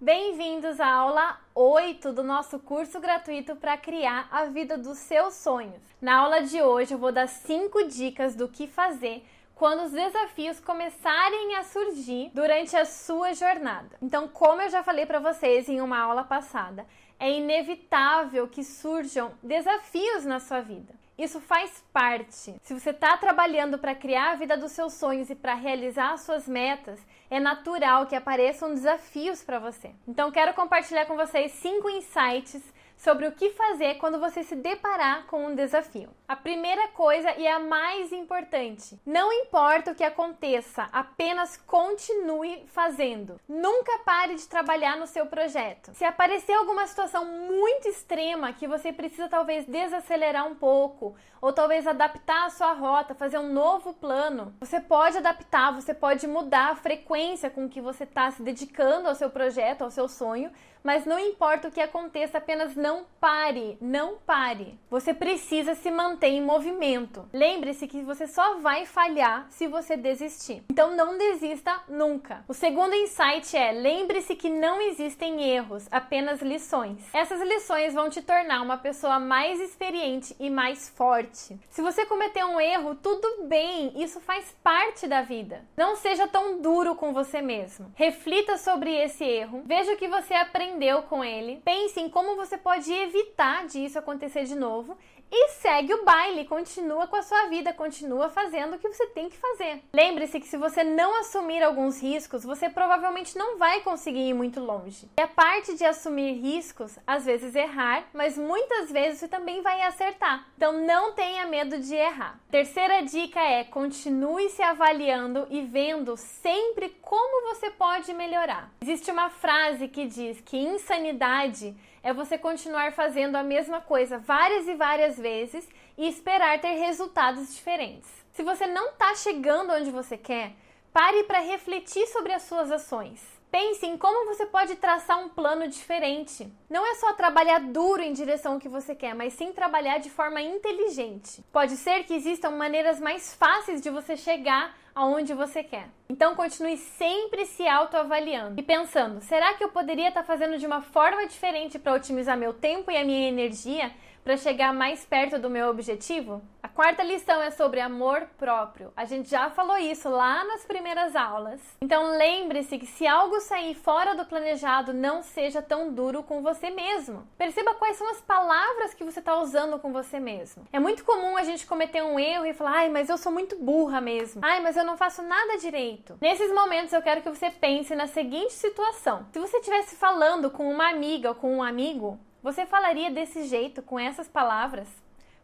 Bem-vindos à aula 8 do nosso curso gratuito para criar a vida dos seus sonhos. Na aula de hoje eu vou dar 5 dicas do que fazer quando os desafios começarem a surgir durante a sua jornada. Então, como eu já falei para vocês em uma aula passada, é inevitável que surjam desafios na sua vida. Isso faz parte. Se você está trabalhando para criar a vida dos seus sonhos e para realizar suas metas, é natural que apareçam desafios para você. Então, quero compartilhar com vocês cinco insights sobre o que fazer quando você se deparar com um desafio. A primeira coisa e a mais importante: não importa o que aconteça, apenas continue fazendo. Nunca pare de trabalhar no seu projeto. Se aparecer alguma situação muito extrema que você precisa talvez desacelerar um pouco, ou talvez adaptar a sua rota, fazer um novo plano, você pode adaptar, você pode mudar a frequência com que você está se dedicando ao seu projeto, ao seu sonho, mas não importa o que aconteça, apenas não não pare, não pare. Você precisa se manter em movimento. Lembre-se que você só vai falhar se você desistir. Então não desista nunca. O segundo insight é: lembre-se que não existem erros, apenas lições. Essas lições vão te tornar uma pessoa mais experiente e mais forte. Se você cometer um erro, tudo bem, isso faz parte da vida. Não seja tão duro com você mesmo. Reflita sobre esse erro, veja o que você aprendeu com ele, pense em como você pode pode evitar disso acontecer de novo e segue o baile, continua com a sua vida, continua fazendo o que você tem que fazer. Lembre-se que se você não assumir alguns riscos, você provavelmente não vai conseguir ir muito longe. E a parte de assumir riscos, às vezes errar, mas muitas vezes você também vai acertar. Então não tenha medo de errar. Terceira dica é continue se avaliando e vendo sempre como você pode melhorar. Existe uma frase que diz que insanidade é você continuar fazendo a mesma coisa várias e várias vezes e esperar ter resultados diferentes. Se você não está chegando onde você quer, pare para refletir sobre as suas ações. Pense em como você pode traçar um plano diferente. Não é só trabalhar duro em direção ao que você quer, mas sim trabalhar de forma inteligente. Pode ser que existam maneiras mais fáceis de você chegar aonde você quer. Então continue sempre se autoavaliando e pensando: será que eu poderia estar tá fazendo de uma forma diferente para otimizar meu tempo e a minha energia para chegar mais perto do meu objetivo? A quarta lição é sobre amor próprio. A gente já falou isso lá nas primeiras aulas. Então lembre-se que se algo sair fora do planejado, não seja tão duro com você mesmo. Perceba quais são as palavras que você está usando com você mesmo. É muito comum a gente cometer um erro e falar, ai, mas eu sou muito burra mesmo. Ai, mas eu não faço nada direito. Nesses momentos eu quero que você pense na seguinte situação: se você estivesse falando com uma amiga ou com um amigo, você falaria desse jeito, com essas palavras?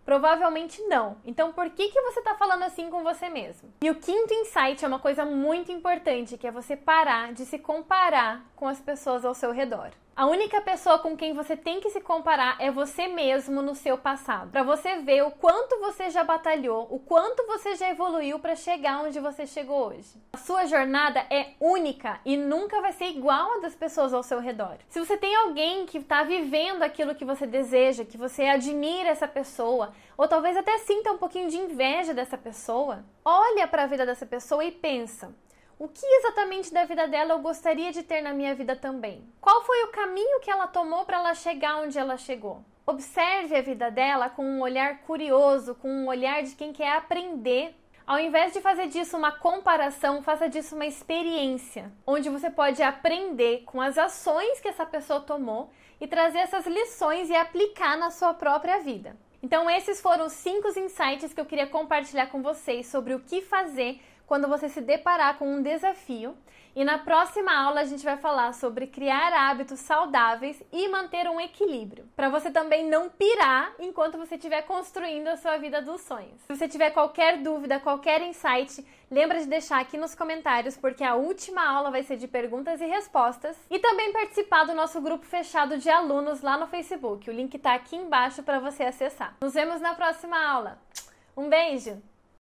Provavelmente não. Então, por que, que você está falando assim com você mesmo? E o quinto insight é uma coisa muito importante, que é você parar de se comparar com as pessoas ao seu redor. A única pessoa com quem você tem que se comparar é você mesmo no seu passado, para você ver o quanto você já batalhou, o quanto você já evoluiu para chegar onde você chegou hoje. A sua jornada é única e nunca vai ser igual a das pessoas ao seu redor. Se você tem alguém que está vivendo aquilo que você deseja, que você admira essa pessoa, ou talvez até sinta um pouquinho de inveja dessa pessoa, olha para a vida dessa pessoa e pensa: o que exatamente da vida dela eu gostaria de ter na minha vida também? Qual foi o caminho que ela tomou para ela chegar onde ela chegou? Observe a vida dela com um olhar curioso, com um olhar de quem quer aprender. Ao invés de fazer disso uma comparação, faça disso uma experiência, onde você pode aprender com as ações que essa pessoa tomou e trazer essas lições e aplicar na sua própria vida. Então, esses foram os cinco insights que eu queria compartilhar com vocês sobre o que fazer quando você se deparar com um desafio. E na próxima aula a gente vai falar sobre criar hábitos saudáveis e manter um equilíbrio, para você também não pirar enquanto você estiver construindo a sua vida dos sonhos. Se você tiver qualquer dúvida, qualquer insight, lembra de deixar aqui nos comentários, porque a última aula vai ser de perguntas e respostas, e também participar do nosso grupo fechado de alunos lá no Facebook. O link está aqui embaixo para você acessar. Nos vemos na próxima aula. Um beijo!